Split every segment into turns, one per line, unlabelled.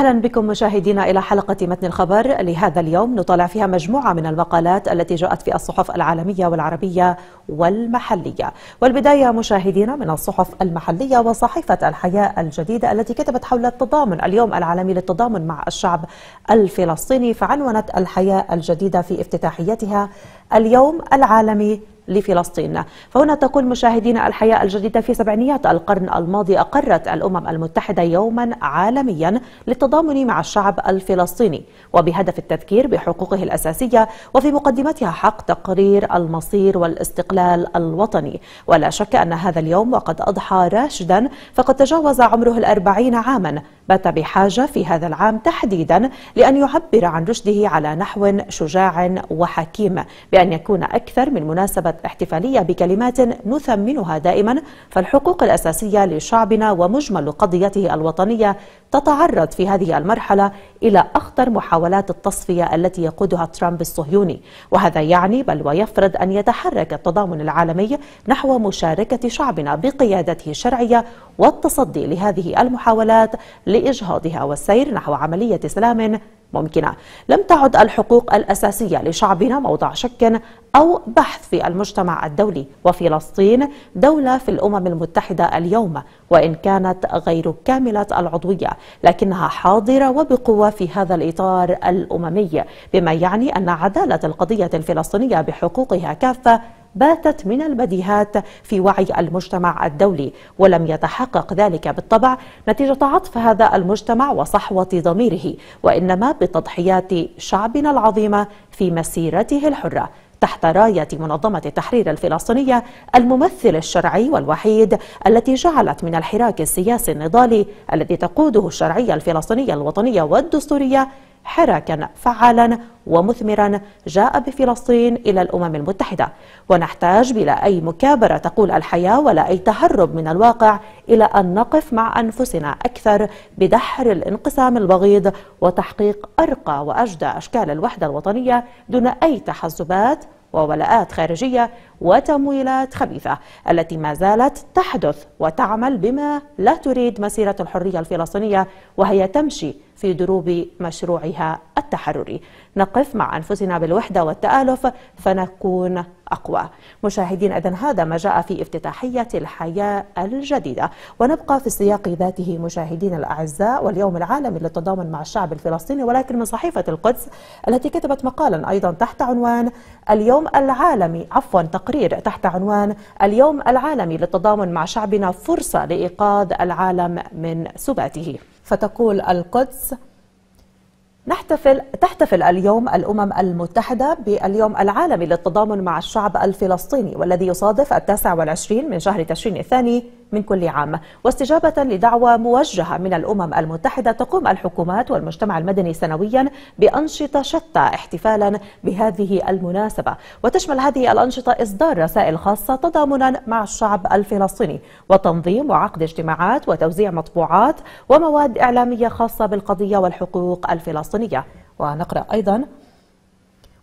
أهلا بكم مشاهدينا إلى حلقة متن الخبر لهذا اليوم نطالع فيها مجموعة من المقالات التي جاءت في الصحف العالمية والعربية والمحلية والبداية مشاهدينا من الصحف المحلية وصحيفة الحياة الجديدة التي كتبت حول التضامن اليوم العالمي للتضامن مع الشعب الفلسطيني فعنونت الحياة الجديدة في افتتاحيتها اليوم العالمي لفلسطين فهنا تقول مشاهدينا الحياة الجديدة في سبعينيات القرن الماضي أقرت الأمم المتحدة يوما عالميا للتضامن مع الشعب الفلسطيني وبهدف التذكير بحقوقه الأساسية وفي مقدمتها حق تقرير المصير والاستقلال الوطني ولا شك أن هذا اليوم وقد أضحى راشدا فقد تجاوز عمره الأربعين عاما بات بحاجة في هذا العام تحديدا لأن يعبر عن رشده على نحو شجاع وحكيم بأن يكون أكثر من مناسبة احتفالية بكلمات نثمنها دائما فالحقوق الأساسية لشعبنا ومجمل قضيته الوطنية تتعرض في هذه المرحلة إلى أخطر محاولات التصفية التي يقودها ترامب الصهيوني وهذا يعني بل ويفرض أن يتحرك التضامن العالمي نحو مشاركة شعبنا بقيادته الشرعية والتصدي لهذه المحاولات لإجهاضها والسير نحو عملية سلام ممكنة لم تعد الحقوق الأساسية لشعبنا موضع شك أو بحث في المجتمع الدولي وفلسطين دولة في الأمم المتحدة اليوم وإن كانت غير كاملة العضوية لكنها حاضرة وبقوة في هذا الإطار الأممي بما يعني أن عدالة القضية الفلسطينية بحقوقها كافة باتت من البديهات في وعي المجتمع الدولي ولم يتحقق ذلك بالطبع نتيجة عطف هذا المجتمع وصحوة ضميره وإنما بتضحيات شعبنا العظيمة في مسيرته الحرة تحت راية منظمة التحرير الفلسطينية الممثل الشرعي والوحيد التي جعلت من الحراك السياسي النضالي الذي تقوده الشرعية الفلسطينية الوطنية والدستورية حراكا فعالا ومثمرا جاء بفلسطين إلى الأمم المتحدة ونحتاج بلا أي مكابرة تقول الحياة ولا أي تهرب من الواقع إلى أن نقف مع أنفسنا أكثر بدحر الانقسام البغيض وتحقيق أرقى وأجدى أشكال الوحدة الوطنية دون أي تحزبات وولاءات خارجية وتمويلات خبيثة التي ما زالت تحدث وتعمل بما لا تريد مسيرة الحرية الفلسطينية وهي تمشي في دروب مشروعها التحرري نقف مع أنفسنا بالوحدة والتآلف فنكون أقوى مشاهدين إذن هذا ما جاء في افتتاحية الحياة الجديدة ونبقى في السياق ذاته مشاهدين الأعزاء واليوم العالمي للتضامن مع الشعب الفلسطيني ولكن من صحيفة القدس التي كتبت مقالا أيضا تحت عنوان اليوم العالمي عفوا تقرير تحت عنوان اليوم العالمي للتضامن مع شعبنا فرصة لإيقاظ العالم من سباته فتقول القدس نحتفل تحتفل اليوم الأمم المتحدة باليوم العالمي للتضامن مع الشعب الفلسطيني والذي يصادف التاسع والعشرين من شهر تشرين الثاني من كل عام واستجابة لدعوة موجهة من الأمم المتحدة تقوم الحكومات والمجتمع المدني سنويا بأنشطة شتى احتفالا بهذه المناسبة وتشمل هذه الأنشطة إصدار رسائل خاصة تضامنا مع الشعب الفلسطيني وتنظيم وعقد اجتماعات وتوزيع مطبوعات ومواد إعلامية خاصة بالقضية والحقوق الفلسطينية ونقرأ أيضا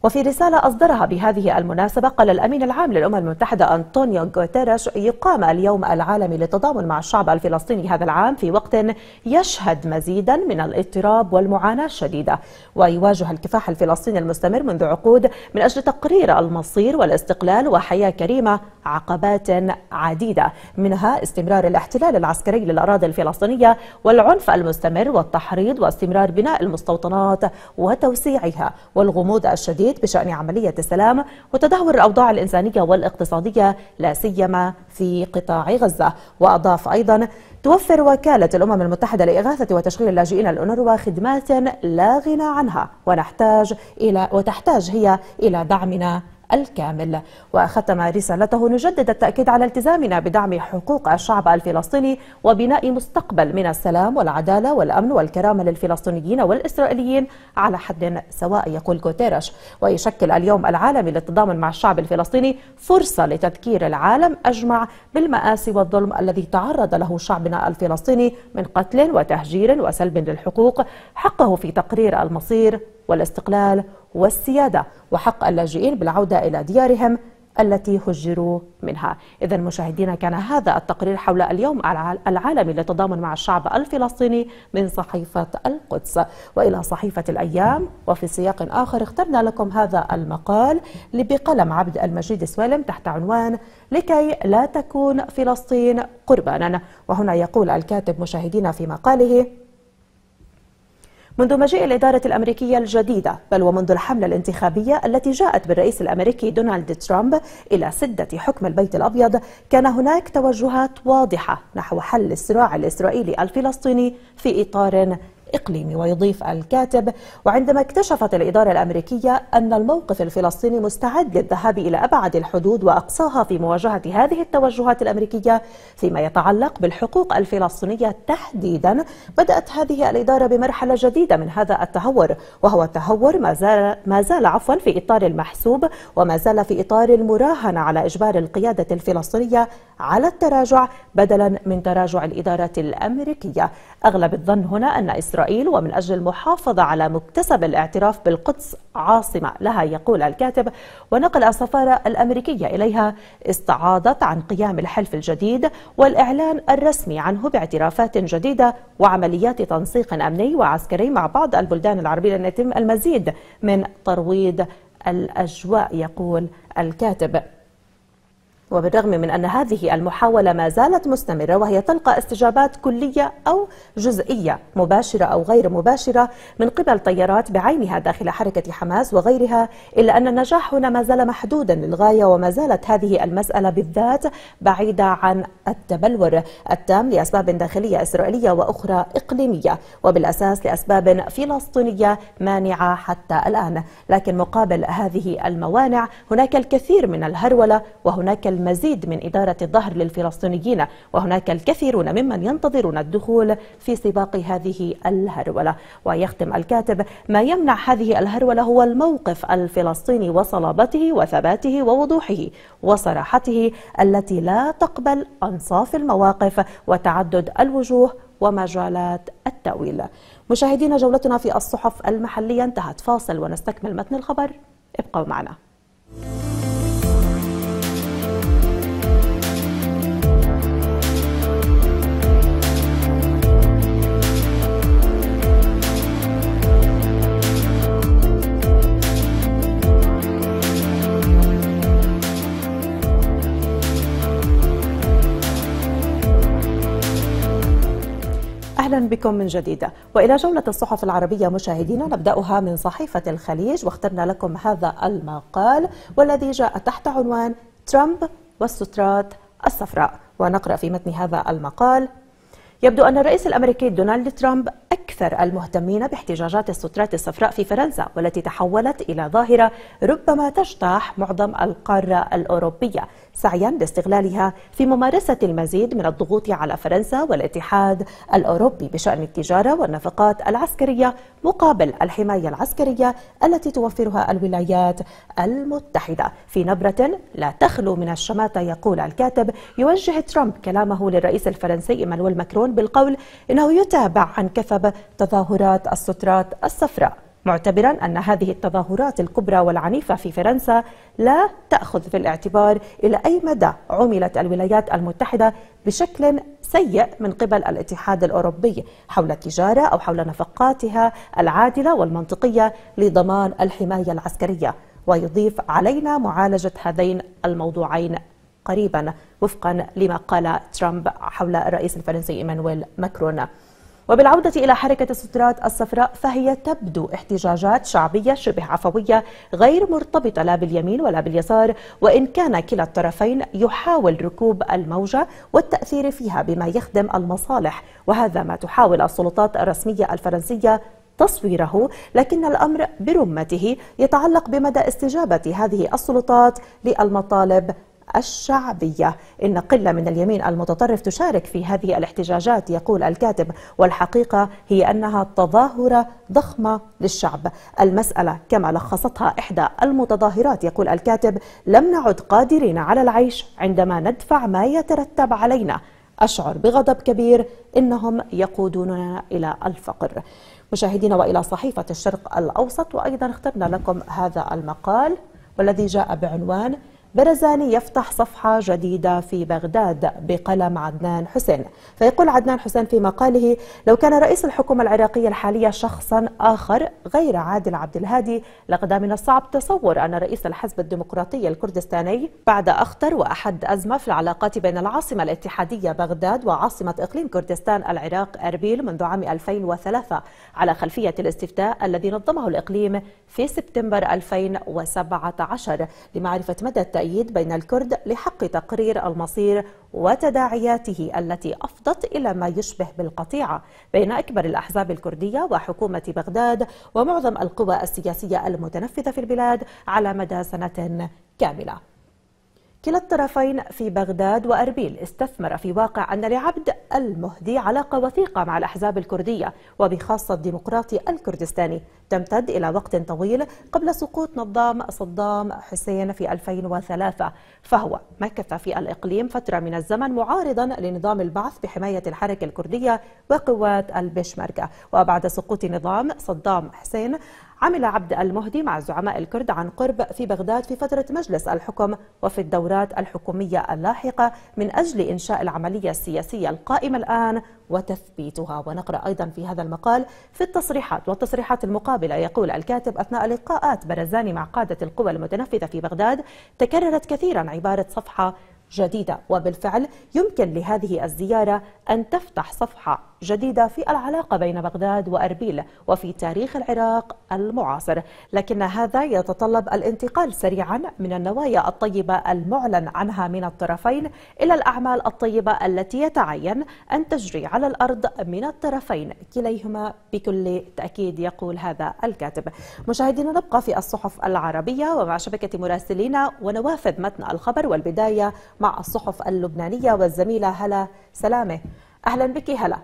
وفي رسالة أصدرها بهذه المناسبة قال الأمين العام للأمم المتحدة أنطونيو غوتيريش يقام اليوم العالمي للتضامن مع الشعب الفلسطيني هذا العام في وقت يشهد مزيدا من الاضطراب والمعاناة الشديدة ويواجه الكفاح الفلسطيني المستمر منذ عقود من أجل تقرير المصير والاستقلال وحياة كريمة عقبات عديدة منها استمرار الاحتلال العسكري للأراضي الفلسطينية والعنف المستمر والتحريض واستمرار بناء المستوطنات وتوسيعها والغموض الشديد الكويت بشأن عملية السلام وتدهور الأوضاع الإنسانية والاقتصادية لا سيما في قطاع غزة وأضاف أيضا توفر وكالة الأمم المتحدة لإغاثة وتشغيل اللاجئين الأونروا خدمات لا غنى عنها ونحتاج إلى وتحتاج هي إلى دعمنا الكامل وختم رسالته نجدد التأكيد على التزامنا بدعم حقوق الشعب الفلسطيني وبناء مستقبل من السلام والعدالة والأمن والكرامة للفلسطينيين والإسرائيليين على حد سواء يقول كوتيرش ويشكل اليوم العالمي للتضامن مع الشعب الفلسطيني فرصة لتذكير العالم أجمع بالمآسي والظلم الذي تعرض له شعبنا الفلسطيني من قتل وتهجير وسلب للحقوق حقه في تقرير المصير والاستقلال والسيادة وحق اللاجئين بالعودة إلى ديارهم التي هجروا منها إذا مشاهدينا كان هذا التقرير حول اليوم العالمي للتضامن مع الشعب الفلسطيني من صحيفة القدس وإلى صحيفة الأيام وفي سياق آخر اخترنا لكم هذا المقال بقلم عبد المجيد سويلم تحت عنوان لكي لا تكون فلسطين قربانا وهنا يقول الكاتب مشاهدينا في مقاله منذ مجيء الإدارة الأمريكية الجديدة بل ومنذ الحملة الانتخابية التي جاءت بالرئيس الأمريكي دونالد ترامب إلى سدة حكم البيت الأبيض كان هناك توجهات واضحة نحو حل الصراع الإسرائيلي الفلسطيني في إطار إقليمي ويضيف الكاتب وعندما اكتشفت الإدارة الأمريكية أن الموقف الفلسطيني مستعد للذهاب إلى أبعد الحدود وأقصاها في مواجهة هذه التوجهات الأمريكية فيما يتعلق بالحقوق الفلسطينية تحديدا بدأت هذه الإدارة بمرحلة جديدة من هذا التهور وهو تهور ما زال, ما زال عفوا في إطار المحسوب وما زال في إطار المراهنة على إجبار القيادة الفلسطينية على التراجع بدلا من تراجع الإدارة الأمريكية أغلب الظن هنا أن إسرائيل ومن أجل المحافظة على مكتسب الاعتراف بالقدس عاصمة لها يقول الكاتب ونقل السفارة الأمريكية إليها استعاضت عن قيام الحلف الجديد والإعلان الرسمي عنه باعترافات جديدة وعمليات تنسيق أمني وعسكري مع بعض البلدان العربية يتم المزيد من ترويض الأجواء يقول الكاتب وبالرغم من أن هذه المحاولة ما زالت مستمرة وهي تلقى استجابات كلية أو جزئية مباشرة أو غير مباشرة من قبل طيارات بعينها داخل حركة حماس وغيرها إلا أن النجاح هنا ما زال محدودا للغاية وما زالت هذه المسألة بالذات بعيدة عن التبلور التام لأسباب داخلية إسرائيلية وأخرى إقليمية وبالأساس لأسباب فلسطينية مانعة حتى الآن لكن مقابل هذه الموانع هناك الكثير من الهرولة وهناك المزيد من إدارة الظهر للفلسطينيين وهناك الكثيرون ممن ينتظرون الدخول في سباق هذه الهرولة ويختم الكاتب ما يمنع هذه الهرولة هو الموقف الفلسطيني وصلابته وثباته ووضوحه وصراحته التي لا تقبل أنصاف المواقف وتعدد الوجوه ومجالات التأويل مشاهدينا جولتنا في الصحف المحلية انتهت فاصل ونستكمل متن الخبر ابقوا معنا أهلا بكم من جديد وإلى جولة الصحف العربية مشاهدينا نبدأها من صحيفة الخليج واخترنا لكم هذا المقال والذي جاء تحت عنوان ترامب والسترات الصفراء ونقرأ في متن هذا المقال يبدو أن الرئيس الأمريكي دونالد ترامب أكثر المهتمين باحتجاجات السترات الصفراء في فرنسا والتي تحولت إلى ظاهرة ربما تجتاح معظم القارة الأوروبية سعيا لاستغلالها في ممارسة المزيد من الضغوط على فرنسا والاتحاد الأوروبي بشأن التجارة والنفقات العسكرية مقابل الحماية العسكرية التي توفرها الولايات المتحدة في نبرة لا تخلو من الشماتة يقول الكاتب يوجه ترامب كلامه للرئيس الفرنسي إيمانويل ماكرون بالقول إنه يتابع عن كثب تظاهرات السترات الصفراء معتبرا أن هذه التظاهرات الكبرى والعنيفة في فرنسا لا تأخذ في الاعتبار إلى أي مدى عملت الولايات المتحدة بشكل سيء من قبل الاتحاد الأوروبي حول التجارة أو حول نفقاتها العادلة والمنطقية لضمان الحماية العسكرية ويضيف علينا معالجة هذين الموضوعين قريبا وفقا لما قال ترامب حول الرئيس الفرنسي ايمانويل ماكرون وبالعودة إلى حركة السترات الصفراء فهي تبدو احتجاجات شعبية شبه عفوية غير مرتبطة لا باليمين ولا باليسار وإن كان كلا الطرفين يحاول ركوب الموجة والتأثير فيها بما يخدم المصالح وهذا ما تحاول السلطات الرسمية الفرنسية تصويره لكن الأمر برمته يتعلق بمدى استجابة هذه السلطات للمطالب الشعبية إن قلة من اليمين المتطرف تشارك في هذه الاحتجاجات يقول الكاتب والحقيقة هي أنها تظاهرة ضخمة للشعب المسألة كما لخصتها إحدى المتظاهرات يقول الكاتب لم نعد قادرين على العيش عندما ندفع ما يترتب علينا أشعر بغضب كبير إنهم يقودوننا إلى الفقر مشاهدينا وإلى صحيفة الشرق الأوسط وأيضا اخترنا لكم هذا المقال والذي جاء بعنوان برزاني يفتح صفحة جديدة في بغداد بقلم عدنان حسين فيقول عدنان حسين في مقاله لو كان رئيس الحكومة العراقية الحالية شخصا آخر غير عادل عبد الهادي لقد من الصعب تصور أن رئيس الحزب الديمقراطي الكردستاني بعد أخطر وأحد أزمة في العلاقات بين العاصمة الاتحادية بغداد وعاصمة إقليم كردستان العراق أربيل منذ عام 2003 على خلفية الاستفتاء الذي نظمه الإقليم في سبتمبر 2017 لمعرفة مدى التأييد بين الكرد لحق تقرير المصير وتداعياته التي أفضت إلى ما يشبه بالقطيعة بين أكبر الأحزاب الكردية وحكومة بغداد ومعظم القوى السياسية المتنفذة في البلاد على مدى سنة كاملة كلا الطرفين في بغداد وأربيل استثمر في واقع أن لعبد المهدي علاقة وثيقة مع الأحزاب الكردية وبخاصة الديمقراطي الكردستاني تمتد إلى وقت طويل قبل سقوط نظام صدام حسين في 2003 فهو مكث في الإقليم فترة من الزمن معارضا لنظام البعث بحماية الحركة الكردية وقوات البشمركة وبعد سقوط نظام صدام حسين عمل عبد المهدي مع الزعماء الكرد عن قرب في بغداد في فترة مجلس الحكم وفي الدورات الحكومية اللاحقة من أجل إنشاء العملية السياسية القائمة الآن وتثبيتها ونقرأ أيضا في هذا المقال في التصريحات والتصريحات المقابلة يقول الكاتب أثناء لقاءات برزاني مع قادة القوى المتنفذة في بغداد تكررت كثيرا عبارة صفحة جديدة وبالفعل يمكن لهذه الزيارة أن تفتح صفحة جديدة في العلاقة بين بغداد وأربيل وفي تاريخ العراق المعاصر لكن هذا يتطلب الانتقال سريعا من النوايا الطيبة المعلن عنها من الطرفين إلى الأعمال الطيبة التي يتعين أن تجري على الأرض من الطرفين كليهما بكل تأكيد يقول هذا الكاتب مشاهدينا نبقى في الصحف العربية ومع شبكة مراسلين ونوافذ متن الخبر والبداية مع الصحف اللبنانية والزميلة هلا سلامة أهلا بك هلا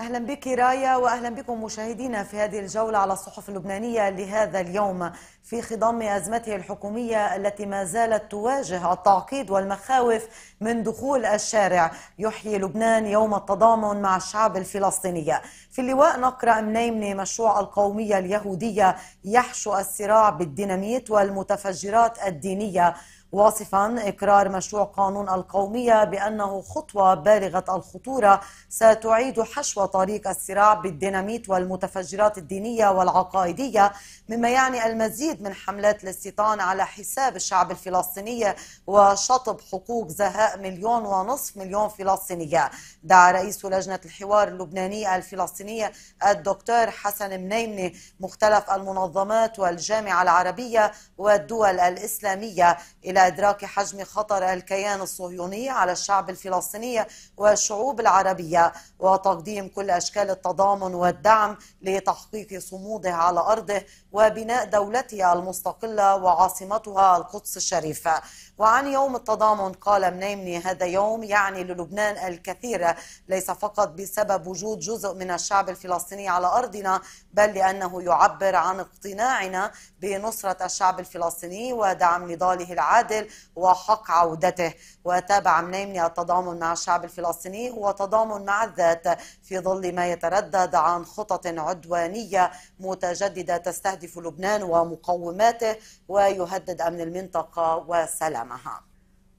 اهلا بك رايا واهلا بكم مشاهدينا في هذه الجوله على الصحف اللبنانيه لهذا اليوم في خضم ازمته الحكوميه التي ما زالت تواجه التعقيد والمخاوف من دخول الشارع يحيي لبنان يوم التضامن مع الشعب الفلسطيني في اللواء نقرا منيمني مشروع القوميه اليهوديه يحشو الصراع بالديناميت والمتفجرات الدينيه واصفا إقرار مشروع قانون القومية بأنه خطوة بالغة الخطورة ستعيد حشو طريق الصراع بالديناميت والمتفجرات الدينية والعقائدية مما يعني المزيد من حملات الاستيطان على حساب الشعب الفلسطيني وشطب حقوق زهاء مليون ونصف مليون فلسطينية دعا رئيس لجنة الحوار اللبنانية الفلسطينية الدكتور حسن منيمني مختلف المنظمات والجامعة العربية والدول الإسلامية إلى إدراك حجم خطر الكيان الصهيوني على الشعب الفلسطيني والشعوب العربية وتقديم كل أشكال التضامن والدعم لتحقيق صموده على أرضه وبناء دولتها المستقلة وعاصمتها القدس الشريفة وعن يوم التضامن قال منيمني هذا يوم يعني للبنان الكثير ليس فقط بسبب وجود جزء من الشعب الفلسطيني على أرضنا بل لأنه يعبر عن اقتناعنا بنصرة الشعب الفلسطيني ودعم نضاله العادل وحق عودته وتابع منيمني التضامن مع الشعب الفلسطيني هو تضامن مع الذات في ظل ما يتردد عن خطط عدوانية متجددة تستهدف يستهدف لبنان ومقوماته ويهدد أمن المنطقة وسلامها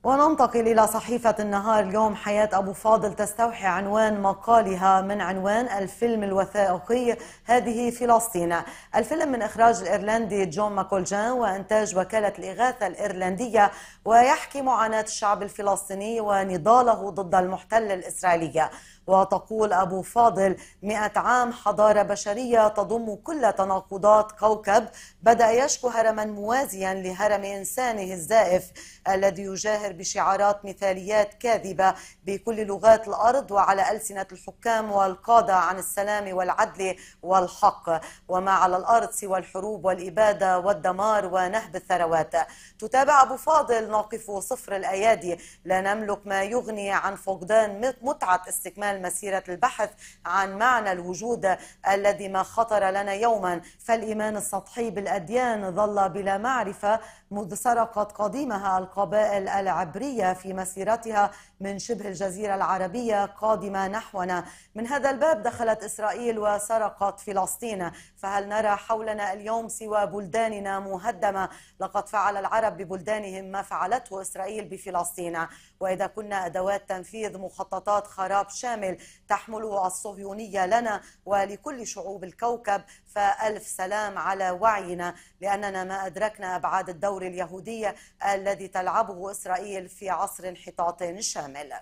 وننتقل إلى صحيفة النهار اليوم حياة أبو فاضل تستوحي عنوان مقالها من عنوان الفيلم الوثائقي هذه فلسطين الفيلم من إخراج الإيرلندي جون ماكولجان وإنتاج وكالة الإغاثة الإيرلندية ويحكي معاناة الشعب الفلسطيني ونضاله ضد المحتل الإسرائيلي وتقول أبو فاضل مئة عام حضارة بشرية تضم كل تناقضات كوكب بدأ يشكو هرما موازيا لهرم إنسانه الزائف الذي يجاهر بشعارات مثاليات كاذبة بكل لغات الأرض وعلى ألسنة الحكام والقادة عن السلام والعدل والحق وما على الأرض سوى الحروب والإبادة والدمار ونهب الثروات تتابع أبو فاضل ناقف صفر الأيادي لا نملك ما يغني عن فقدان متعة استكمال خلال مسيرة البحث عن معنى الوجود الذي ما خطر لنا يوما فالإيمان السطحي بالأديان ظل بلا معرفة منذ سرقت قديمها القبائل العبرية في مسيرتها من شبه الجزيرة العربية قادمة نحونا من هذا الباب دخلت إسرائيل وسرقت فلسطين فهل نرى حولنا اليوم سوى بلداننا مهدمة لقد فعل العرب ببلدانهم ما فعلته إسرائيل بفلسطين وإذا كنا أدوات تنفيذ مخططات خراب شامل تحمله الصهيونية لنا ولكل شعوب الكوكب فألف سلام على وعينا لأننا ما أدركنا أبعاد الدور اليهودية الذي تلعبه إسرائيل في عصر انحطاط شامل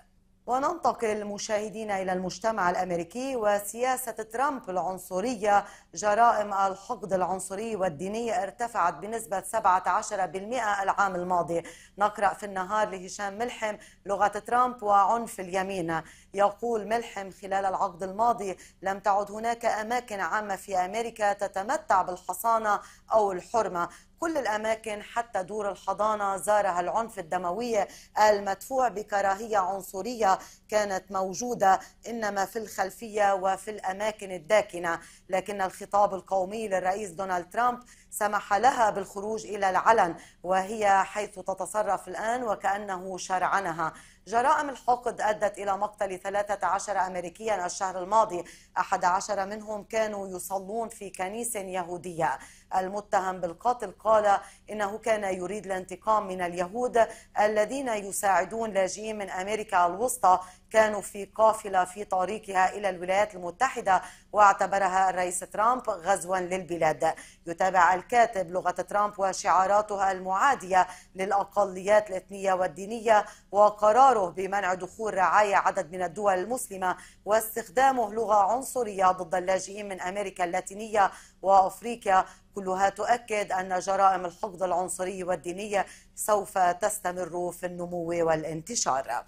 وننتقل مشاهدينا إلى المجتمع الأمريكي وسياسة ترامب العنصرية جرائم الحقد العنصري والديني ارتفعت بنسبة 17% العام الماضي نقرأ في النهار لهشام ملحم لغة ترامب وعنف اليمين يقول ملحم خلال العقد الماضي لم تعد هناك أماكن عامة في أمريكا تتمتع بالحصانة أو الحرمة كل الأماكن حتى دور الحضانة زارها العنف الدموي المدفوع بكراهية عنصرية كانت موجودة إنما في الخلفية وفي الأماكن الداكنة لكن الخطاب القومي للرئيس دونالد ترامب سمح لها بالخروج إلى العلن وهي حيث تتصرف الآن وكأنه شرعنها جرائم الحقد أدت إلى مقتل 13 أمريكيا الشهر الماضي 11 منهم كانوا يصلون في كنيسة يهودية المتهم بالقتل قال إنه كان يريد الانتقام من اليهود الذين يساعدون لاجئين من أمريكا الوسطى كانوا في قافلة في طريقها إلى الولايات المتحدة واعتبرها الرئيس ترامب غزوا للبلاد يتابع الكاتب لغة ترامب وشعاراتها المعادية للأقليات الإثنية والدينية وقراره بمنع دخول رعاية عدد من الدول المسلمة واستخدامه لغة عنصرية ضد اللاجئين من أمريكا اللاتينية وأفريقيا كلها تؤكد أن جرائم الحقد العنصري والديني سوف تستمر في النمو والانتشار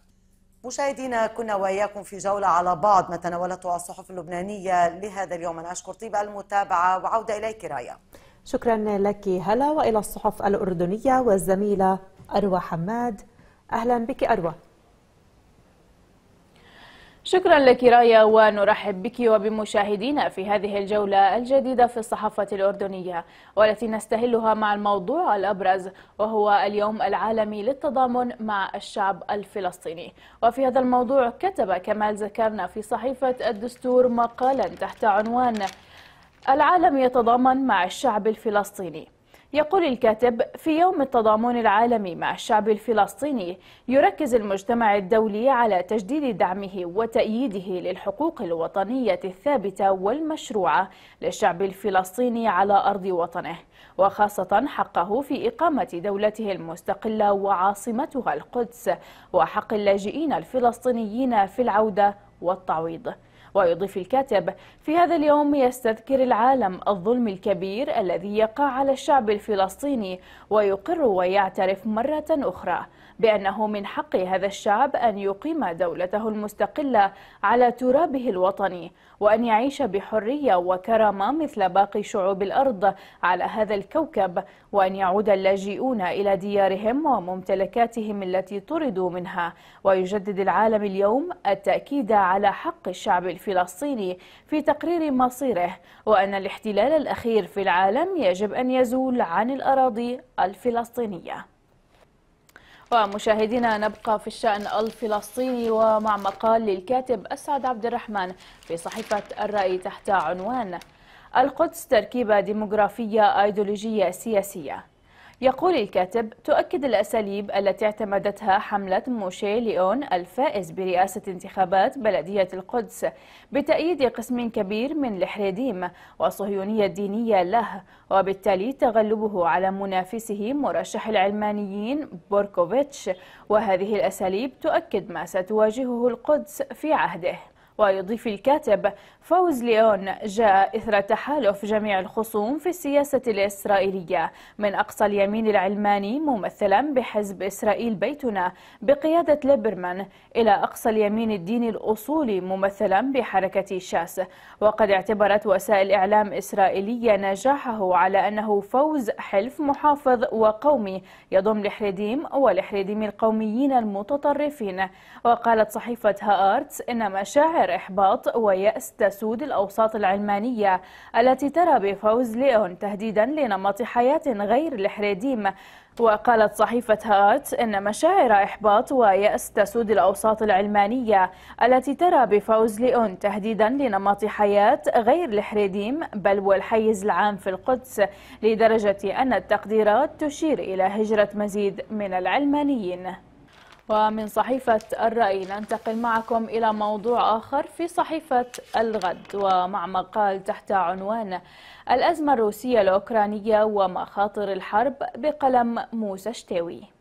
مشاهدينا كنا واياكم في جوله على بعض ما تناولته الصحف اللبنانيه لهذا اليوم انا اشكر طيب المتابعه وعوده اليك رايا
شكرا لك هلا والى الصحف الاردنيه والزميله اروى حماد اهلا بك اروى
شكرا لك رايا ونرحب بك وبمشاهدينا في هذه الجولة الجديدة في الصحافة الأردنية والتي نستهلها مع الموضوع الأبرز وهو اليوم العالمي للتضامن مع الشعب الفلسطيني وفي هذا الموضوع كتب كمال زكرنا في صحيفة الدستور مقالا تحت عنوان العالم يتضامن مع الشعب الفلسطيني يقول الكاتب في يوم التضامن العالمي مع الشعب الفلسطيني يركز المجتمع الدولي على تجديد دعمه وتأييده للحقوق الوطنية الثابتة والمشروعة للشعب الفلسطيني على أرض وطنه وخاصة حقه في إقامة دولته المستقلة وعاصمتها القدس وحق اللاجئين الفلسطينيين في العودة والتعويض ويضيف الكاتب في هذا اليوم يستذكر العالم الظلم الكبير الذي يقع على الشعب الفلسطيني ويقر ويعترف مرة أخرى بأنه من حق هذا الشعب أن يقيم دولته المستقلة على ترابه الوطني وأن يعيش بحرية وكرامة مثل باقي شعوب الأرض على هذا الكوكب وأن يعود اللاجئون إلى ديارهم وممتلكاتهم التي طردوا منها ويجدد العالم اليوم التأكيد على حق الشعب الفلسطيني في تقرير مصيره وأن الاحتلال الأخير في العالم يجب أن يزول عن الأراضي الفلسطينية ومشاهدينا نبقى في الشأن الفلسطيني ومع مقال للكاتب أسعد عبد الرحمن في صحيفة الرأي تحت عنوان القدس تركيبة ديموغرافية أيديولوجية سياسية يقول الكاتب تؤكد الأساليب التي اعتمدتها حملة موشي ليون الفائز برئاسة انتخابات بلدية القدس بتأييد قسم كبير من الحريديم وصهيونية دينية له وبالتالي تغلبه على منافسه مرشح العلمانيين بوركوفيتش وهذه الأساليب تؤكد ما ستواجهه القدس في عهده ويضيف الكاتب فوز ليون جاء إثر تحالف جميع الخصوم في السياسة الإسرائيلية من أقصى اليمين العلماني ممثلا بحزب إسرائيل بيتنا بقيادة ليبرمان إلى أقصى اليمين الديني الأصولي ممثلا بحركة شاس وقد اعتبرت وسائل إعلام إسرائيلية نجاحه على أنه فوز حلف محافظ وقومي يضم الحريديم والحريديم القوميين المتطرفين وقالت صحيفة هارتس إن مشاعر أكثر إحباط ويأس تسود الأوساط العلمانية التي ترى بفوز ليون تهديدا لنمط حياة غير الحريديم وقالت صحيفة هارت إن مشاعر إحباط ويأس تسود الأوساط العلمانية التي ترى بفوز ليون تهديدا لنمط حياة غير الحريديم بل والحيز العام في القدس لدرجة أن التقديرات تشير إلى هجرة مزيد من العلمانيين ومن صحيفة الرأي ننتقل معكم إلى موضوع آخر في صحيفة الغد ومع مقال تحت عنوان الأزمة الروسية الأوكرانية ومخاطر الحرب بقلم موسى شتاوي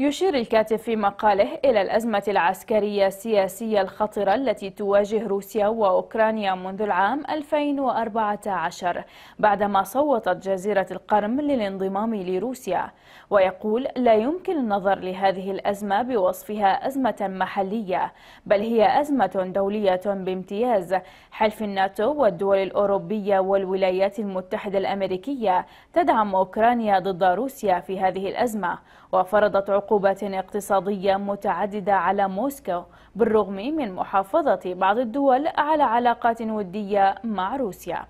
يشير الكاتب في مقاله إلى الأزمة العسكرية السياسية الخطرة التي تواجه روسيا وأوكرانيا منذ العام 2014 بعدما صوتت جزيرة القرم للانضمام لروسيا ويقول لا يمكن النظر لهذه الأزمة بوصفها أزمة محلية بل هي أزمة دولية بامتياز حلف الناتو والدول الأوروبية والولايات المتحدة الأمريكية تدعم أوكرانيا ضد روسيا في هذه الأزمة وفرضت عقوبات اقتصادية متعددة على موسكو بالرغم من محافظة بعض الدول على علاقات ودية مع روسيا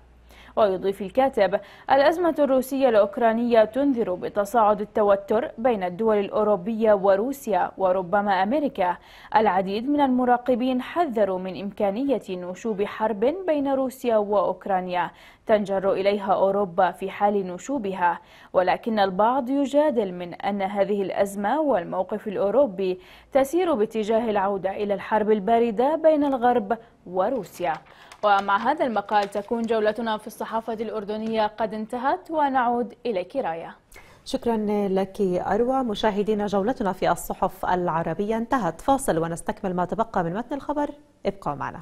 ويضيف الكاتب الأزمة الروسية الأوكرانية تنذر بتصاعد التوتر بين الدول الأوروبية وروسيا وربما أمريكا العديد من المراقبين حذروا من إمكانية نشوب حرب بين روسيا وأوكرانيا تنجر إليها أوروبا في حال نشوبها ولكن البعض يجادل من أن هذه الأزمة والموقف الأوروبي تسير باتجاه العودة إلى الحرب الباردة بين الغرب وروسيا ومع هذا المقال تكون جولتنا في الصحافة الأردنية قد انتهت ونعود إليك راية
شكرا لك أروى مشاهدينا جولتنا في الصحف العربية انتهت فاصل ونستكمل ما تبقى من متن الخبر ابقوا معنا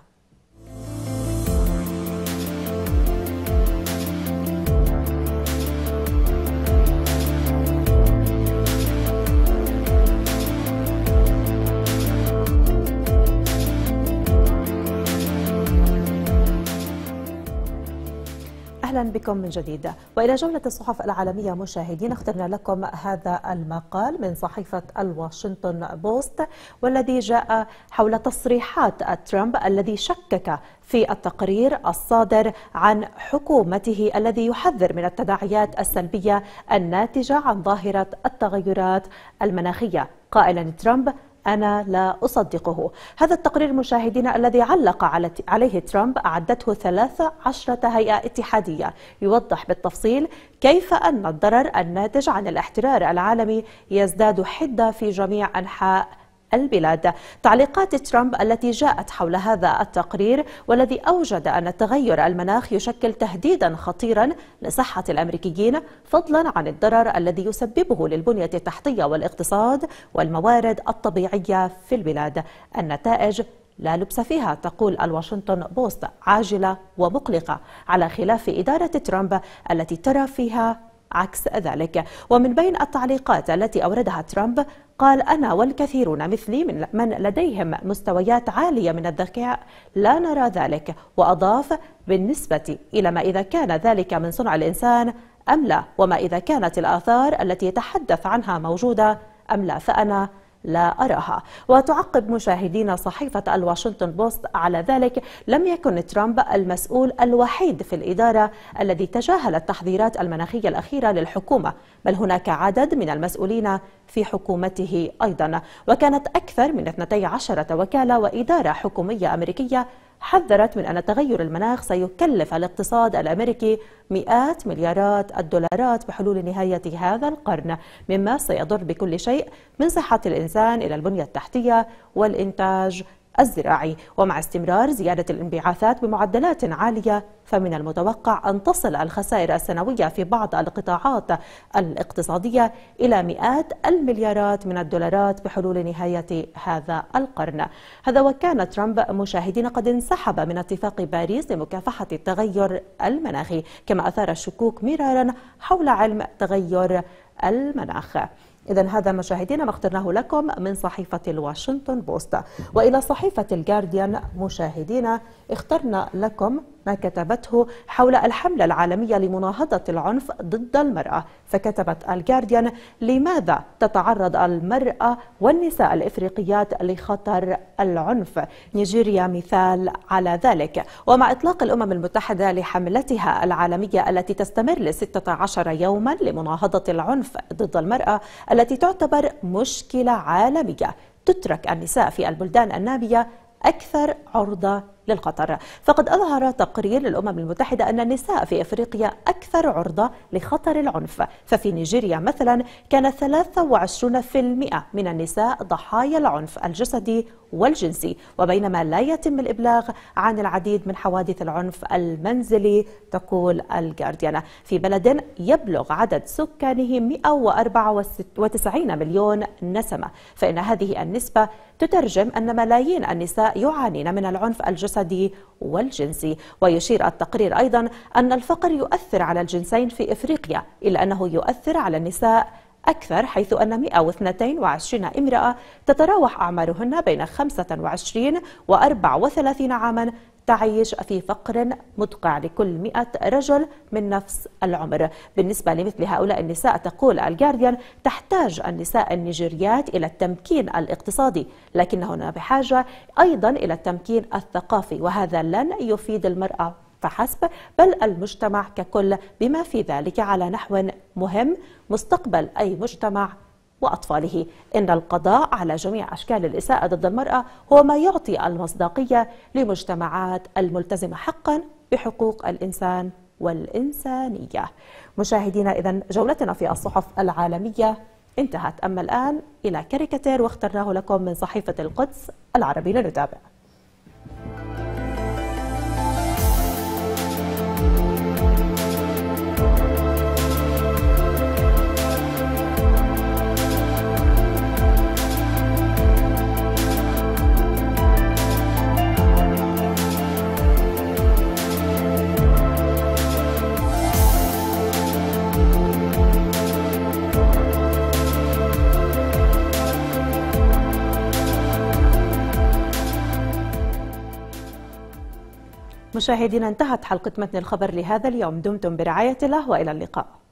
اهلا بكم من جديد والى جوله الصحف العالميه مشاهدين اخترنا لكم هذا المقال من صحيفه الواشنطن بوست والذي جاء حول تصريحات ترامب الذي شكك في التقرير الصادر عن حكومته الذي يحذر من التداعيات السلبيه الناتجه عن ظاهره التغيرات المناخيه قائلا ترامب أنا لا أصدقه هذا التقرير مشاهدينا الذي علق عليه ترامب أعدته 13 هيئة اتحادية يوضح بالتفصيل كيف أن الضرر الناتج عن الاحترار العالمي يزداد حدة في جميع أنحاء البلاد تعليقات ترامب التي جاءت حول هذا التقرير والذي أوجد أن التغير المناخ يشكل تهديدا خطيرا لصحة الأمريكيين فضلا عن الضرر الذي يسببه للبنية التحتية والاقتصاد والموارد الطبيعية في البلاد النتائج لا لبس فيها تقول الواشنطن بوست عاجلة ومقلقة على خلاف إدارة ترامب التي ترى فيها عكس ذلك ومن بين التعليقات التي أوردها ترامب قال أنا والكثيرون مثلي من, من لديهم مستويات عالية من الذكاء لا نرى ذلك وأضاف بالنسبة إلى ما إذا كان ذلك من صنع الإنسان أم لا وما إذا كانت الآثار التي يتحدث عنها موجودة أم لا فأنا لا أراها وتعقب مشاهدين صحيفة الواشنطن بوست على ذلك لم يكن ترامب المسؤول الوحيد في الإدارة الذي تجاهل التحذيرات المناخية الأخيرة للحكومة بل هناك عدد من المسؤولين في حكومته أيضا وكانت أكثر من 12 وكالة وإدارة حكومية أمريكية حذرت من أن تغير المناخ سيكلف الاقتصاد الأمريكي مئات مليارات الدولارات بحلول نهاية هذا القرن مما سيضر بكل شيء من صحة الإنسان إلى البنية التحتية والإنتاج الزراعي ومع استمرار زيادة الانبعاثات بمعدلات عالية فمن المتوقع أن تصل الخسائر السنوية في بعض القطاعات الاقتصادية إلى مئات المليارات من الدولارات بحلول نهاية هذا القرن هذا وكان ترامب مشاهدين قد انسحب من اتفاق باريس لمكافحة التغير المناخي كما أثار الشكوك مرارا حول علم تغير المناخ إذا هذا مشاهدينا ما اخترناه لكم من صحيفة الواشنطن بوست وإلى صحيفة الجارديان مشاهدينا اخترنا لكم ما كتبته حول الحملة العالمية لمناهضة العنف ضد المرأة فكتبت الجارديان لماذا تتعرض المرأة والنساء الإفريقيات لخطر العنف نيجيريا مثال على ذلك ومع إطلاق الأمم المتحدة لحملتها العالمية التي تستمر لستة عشر يوما لمناهضة العنف ضد المرأة التي تعتبر مشكلة عالمية تترك النساء في البلدان النامية أكثر عرضة للخطر فقد أظهر تقرير للأمم المتحدة أن النساء في إفريقيا أكثر عرضة لخطر العنف ففي نيجيريا مثلا كان 23% من النساء ضحايا العنف الجسدي والجنسي وبينما لا يتم الإبلاغ عن العديد من حوادث العنف المنزلي تقول الجارديان في بلد يبلغ عدد سكانه 194 مليون نسمة فإن هذه النسبة تترجم أن ملايين النساء يعانين من العنف الجسدي والجنسي ويشير التقرير أيضا أن الفقر يؤثر على الجنسين في إفريقيا إلا أنه يؤثر على النساء أكثر حيث أن 122 امرأة تتراوح أعمارهن بين 25 و 34 عاما تعيش في فقر مدقع لكل 100 رجل من نفس العمر بالنسبة لمثل هؤلاء النساء تقول الجارديان تحتاج النساء النيجيريات إلى التمكين الاقتصادي لكنهن بحاجة أيضا إلى التمكين الثقافي وهذا لن يفيد المرأة فحسب بل المجتمع ككل بما في ذلك على نحو مهم مستقبل أي مجتمع وأطفاله إن القضاء على جميع أشكال الإساءة ضد المرأة هو ما يعطي المصداقية لمجتمعات الملتزمة حقا بحقوق الإنسان والإنسانية مشاهدينا إذا جولتنا في الصحف العالمية انتهت أما الآن إلى كاريكاتير واخترناه لكم من صحيفة القدس العربي لنتابع مشاهدينا انتهت حلقة متن الخبر لهذا اليوم دمتم برعاية الله وإلى اللقاء